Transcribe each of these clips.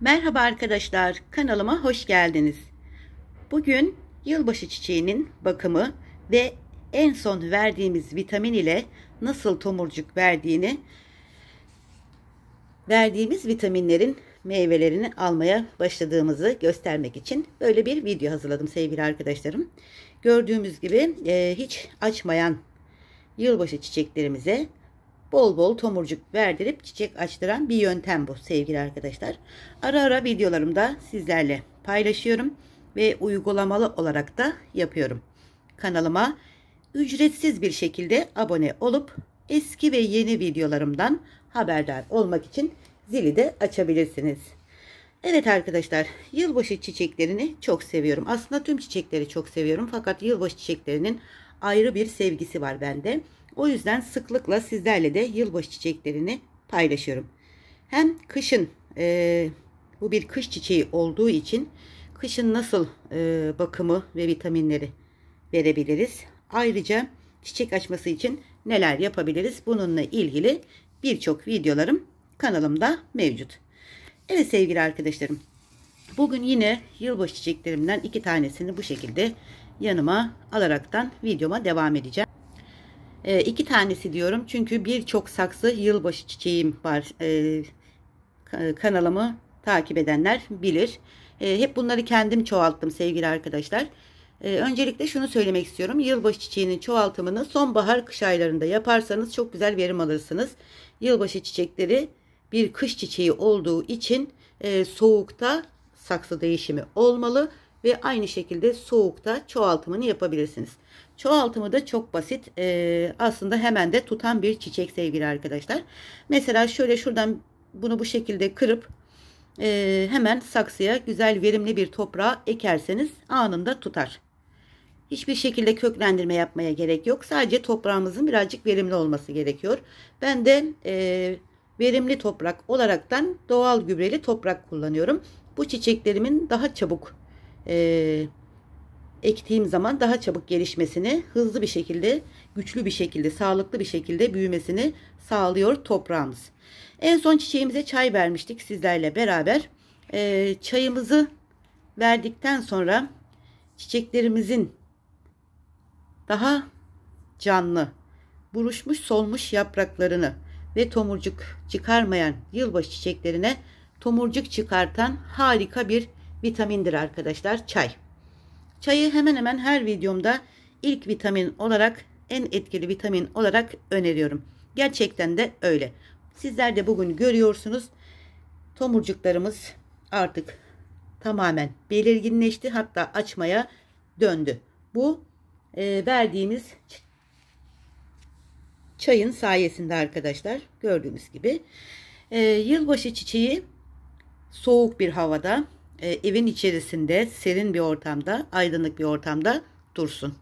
Merhaba arkadaşlar, kanalıma hoş geldiniz. Bugün yılbaşı çiçeğinin bakımı ve en son verdiğimiz vitamin ile nasıl tomurcuk verdiğini, verdiğimiz vitaminlerin meyvelerini almaya başladığımızı göstermek için böyle bir video hazırladım sevgili arkadaşlarım. Gördüğümüz gibi e, hiç açmayan yılbaşı çiçeklerimize bol bol tomurcuk verdirip çiçek açtıran bir yöntem bu sevgili arkadaşlar. Ara ara videolarımda sizlerle paylaşıyorum ve uygulamalı olarak da yapıyorum. Kanalıma ücretsiz bir şekilde abone olup eski ve yeni videolarımdan haberdar olmak için zili de açabilirsiniz. Evet arkadaşlar yılbaşı çiçeklerini çok seviyorum. Aslında tüm çiçekleri çok seviyorum fakat yılbaşı çiçeklerinin ayrı bir sevgisi var bende. O yüzden sıklıkla sizlerle de yılbaşı çiçeklerini paylaşıyorum. Hem kışın e, bu bir kış çiçeği olduğu için kışın nasıl e, bakımı ve vitaminleri verebiliriz. Ayrıca çiçek açması için neler yapabiliriz bununla ilgili birçok videolarım kanalımda mevcut. Evet sevgili arkadaşlarım bugün yine yılbaşı çiçeklerimden iki tanesini bu şekilde yanıma alaraktan videoma devam edeceğim. E, iki tanesi diyorum çünkü birçok saksı yılbaşı çiçeğim var. E, kanalımı takip edenler bilir. E, hep bunları kendim çoğalttım sevgili arkadaşlar. E, öncelikle şunu söylemek istiyorum. Yılbaşı çiçeğinin çoğaltımını sonbahar kış aylarında yaparsanız çok güzel verim alırsınız. Yılbaşı çiçekleri bir kış çiçeği olduğu için e, soğukta saksı değişimi olmalı ve aynı şekilde soğukta çoğaltımını yapabilirsiniz. Çoğaltımı da çok basit. Ee, aslında hemen de tutan bir çiçek sevgili arkadaşlar. Mesela şöyle şuradan bunu bu şekilde kırıp e, hemen saksıya güzel verimli bir toprağa ekerseniz anında tutar. Hiçbir şekilde köklendirme yapmaya gerek yok. Sadece toprağımızın birazcık verimli olması gerekiyor. Ben de e, verimli toprak olaraktan doğal gübreli toprak kullanıyorum. Bu çiçeklerimin daha çabuk e, ektiğim zaman daha çabuk gelişmesini, hızlı bir şekilde, güçlü bir şekilde, sağlıklı bir şekilde büyümesini sağlıyor toprağımız. En son çiçeğimize çay vermiştik sizlerle beraber. E, çayımızı verdikten sonra çiçeklerimizin daha canlı, buruşmuş solmuş yapraklarını ve tomurcuk çıkarmayan yılbaşı çiçeklerine tomurcuk çıkartan harika bir vitamindir arkadaşlar çay. Çayı hemen hemen her videomda ilk vitamin olarak en etkili vitamin olarak öneriyorum. Gerçekten de öyle. Sizler de bugün görüyorsunuz tomurcuklarımız artık tamamen belirginleşti hatta açmaya döndü. Bu e, verdiğimiz çayın sayesinde arkadaşlar gördüğünüz gibi. E, yılbaşı çiçeği soğuk bir havada e, evin içerisinde serin bir ortamda, aydınlık bir ortamda dursun.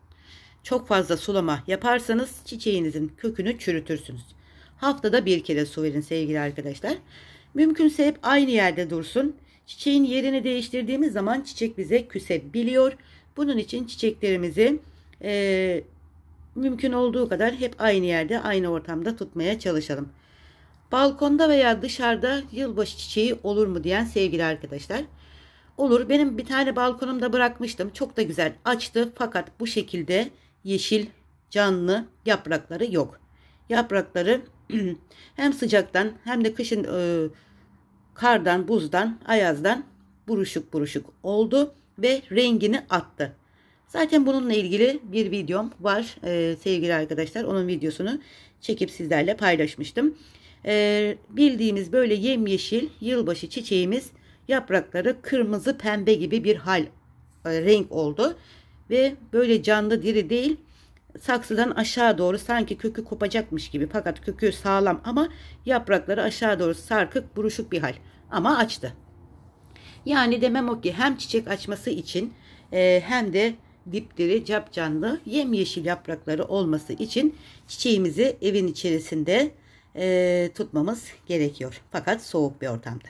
Çok fazla sulama yaparsanız çiçeğinizin kökünü çürütürsünüz. Haftada bir kere su verin sevgili arkadaşlar. Mümkünse hep aynı yerde dursun. Çiçeğin yerini değiştirdiğimiz zaman çiçek bize küsebiliyor. Bunun için çiçeklerimizi e, mümkün olduğu kadar hep aynı yerde, aynı ortamda tutmaya çalışalım. Balkonda veya dışarıda yılbaşı çiçeği olur mu diyen sevgili arkadaşlar olur. Benim bir tane balkonumda bırakmıştım. Çok da güzel açtı fakat bu şekilde yeşil canlı yaprakları yok. Yaprakları hem sıcaktan hem de kışın e, kardan, buzdan, ayazdan buruşuk buruşuk oldu ve rengini attı. Zaten bununla ilgili bir videom var e, sevgili arkadaşlar. Onun videosunu çekip sizlerle paylaşmıştım. E, bildiğimiz böyle yemyeşil yılbaşı çiçeğimiz Yaprakları kırmızı pembe gibi bir hal e, renk oldu ve böyle canlı diri değil saksıdan aşağı doğru sanki kökü kopacakmış gibi fakat kökü sağlam ama yaprakları aşağı doğru sarkık buruşuk bir hal ama açtı. Yani demem o ki hem çiçek açması için e, hem de dipleri cap canlı yemyeşil yaprakları olması için çiçeğimizi evin içerisinde e, tutmamız gerekiyor. Fakat soğuk bir ortamda.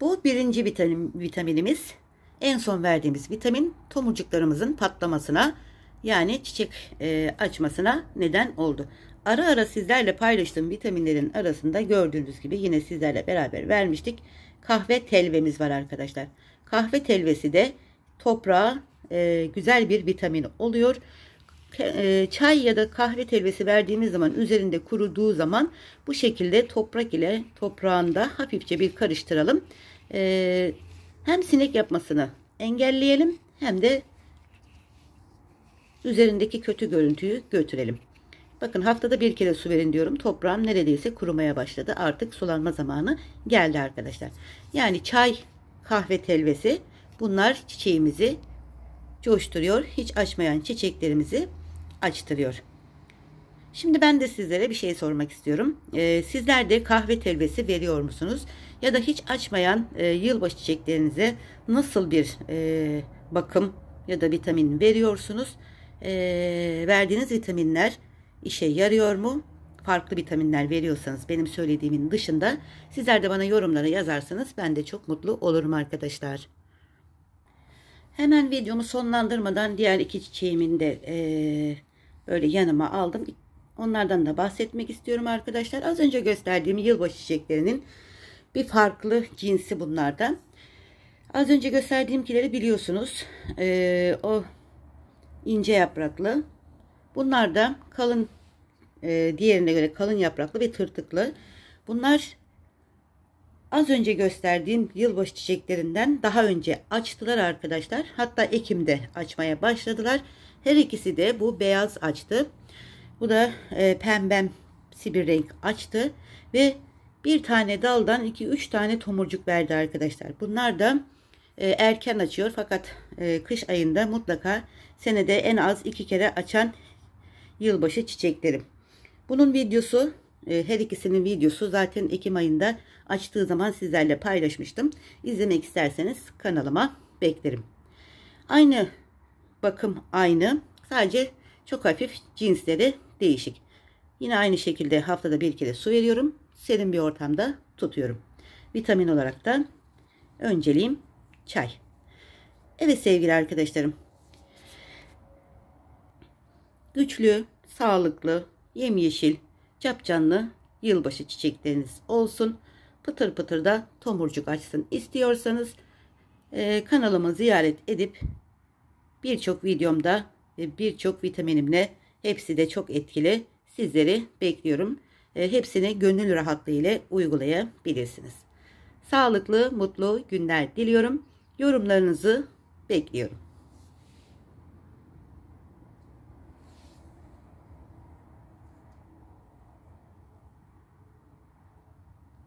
Bu birinci vitamin, vitaminimiz. En son verdiğimiz vitamin tomurcuklarımızın patlamasına yani çiçek e, açmasına neden oldu. Ara ara sizlerle paylaştığım vitaminlerin arasında gördüğünüz gibi yine sizlerle beraber vermiştik. Kahve telvemiz var arkadaşlar. Kahve telvesi de toprağa e, güzel bir vitamin oluyor. E, çay ya da kahve telvesi verdiğimiz zaman üzerinde kuruduğu zaman bu şekilde toprak ile toprağında hafifçe bir karıştıralım. E, hem sinek yapmasını engelleyelim hem de üzerindeki kötü görüntüyü götürelim. Bakın haftada bir kere su verin diyorum. Toprağım neredeyse kurumaya başladı. Artık sulanma zamanı geldi arkadaşlar. Yani çay, kahve telvesi bunlar çiçeğimizi coşturuyor. Hiç açmayan çiçeklerimizi açtırıyor. Şimdi ben de sizlere bir şey sormak istiyorum. Ee, sizler de kahve telvesi veriyor musunuz? Ya da hiç açmayan e, yılbaşı çiçeklerinize nasıl bir e, bakım ya da vitamin veriyorsunuz? E, verdiğiniz vitaminler işe yarıyor mu? Farklı vitaminler veriyorsanız benim söylediğimin dışında sizler de bana yorumlara yazarsanız ben de çok mutlu olurum arkadaşlar. Hemen videomu sonlandırmadan diğer iki çiçeğimin de e, Öyle yanıma aldım. Onlardan da bahsetmek istiyorum arkadaşlar. Az önce gösterdiğim yılbaşı çiçeklerinin bir farklı cinsi bunlardan. Az önce gösterdiğimkileri biliyorsunuz. Ee, o ince yapraklı. Bunlar da kalın e, diğerine göre kalın yapraklı ve tırtıklı. Bunlar az önce gösterdiğim yılbaşı çiçeklerinden daha önce açtılar arkadaşlar. Hatta Ekim'de açmaya başladılar. Her ikisi de bu beyaz açtı. Bu da e, pembemsi bir renk açtı. Ve bir tane daldan 2-3 tane tomurcuk verdi arkadaşlar. Bunlar da e, erken açıyor. Fakat e, kış ayında mutlaka senede en az 2 kere açan yılbaşı çiçeklerim. Bunun videosu e, her ikisinin videosu zaten Ekim ayında açtığı zaman sizlerle paylaşmıştım. İzlemek isterseniz kanalıma beklerim. Aynı bakım aynı. Sadece çok hafif cinsleri değişik. Yine aynı şekilde haftada bir kere su veriyorum. Serin bir ortamda tutuyorum. Vitamin olarak da önceliğim çay. Evet sevgili arkadaşlarım. Güçlü, sağlıklı, yemyeşil, capcanlı yılbaşı çiçekleriniz olsun. Pıtır pıtır da tomurcuk açsın istiyorsanız e, kanalımı ziyaret edip birçok videomda ve birçok vitaminimle hepsi de çok etkili. Sizleri bekliyorum. E, hepsini gönül rahatlığı ile uygulayabilirsiniz. Sağlıklı, mutlu günler diliyorum. Yorumlarınızı bekliyorum.